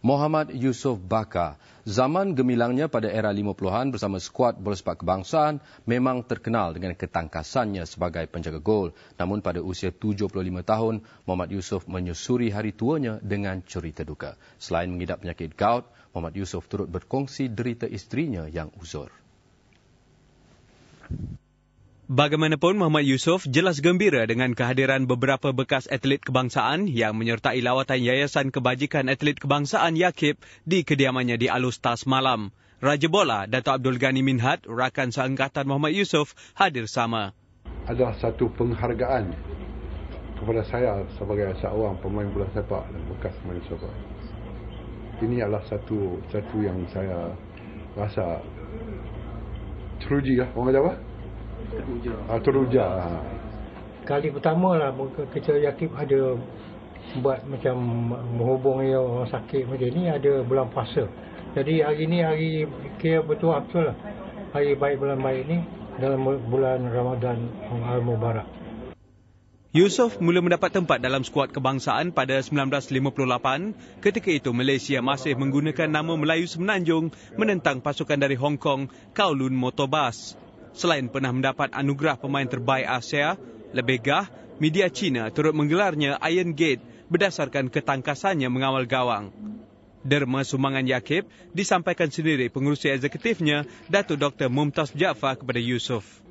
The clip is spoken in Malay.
Muhammad Yusof Baka. Zaman gemilangnya pada era 50-an bersama skuad bola sepak kebangsaan memang terkenal dengan ketangkasannya sebagai penjaga gol. Namun pada usia 75 tahun, Muhammad Yusof menyusuri hari tuanya dengan cerita duka. Selain mengidap penyakit gout, Muhammad Yusof turut berkongsi derita istrinya yang uzur. Bagaimanapun, Muhammad Yusof jelas gembira dengan kehadiran beberapa bekas atlet kebangsaan yang menyertai lawatan Yayasan Kebajikan Atlet Kebangsaan Yakib di kediamannya di Alustas malam. Raja Bola, Dato' Abdul Ghani Minhat, rakan seangkatan Muhammad Yusof hadir sama. Adalah satu penghargaan kepada saya sebagai seorang pemain bola sepak dan bekas pemain sepak. Ini adalah satu satu yang saya rasa teruji lah. Orang kata apa? Ah, teruja. Ha, ah. teruja. Ha. Kali pertama lah kita Yakib ada buat macam menghubung dia orang sakit macam ni ada bulan puasa. Jadi hari ni hari kira betul betul lah. Hari baik bulan baik ni dalam bulan Ramadan Al-Mubarak. Yusof mula mendapat tempat dalam skuad kebangsaan pada 1958. Ketika itu Malaysia masih menggunakan nama Melayu Semenanjung menentang pasukan dari Hong Kong, Kowloon Motobas. Selain pernah mendapat anugerah pemain terbaik Asia, lebih gah, media China turut menggelarnya Iron Gate berdasarkan ketangkasannya mengawal gawang. Derma sumbangan Yakib disampaikan sendiri pengurusi eksekutifnya, Datuk Dr. Mumtaz Jaffa kepada Yusof.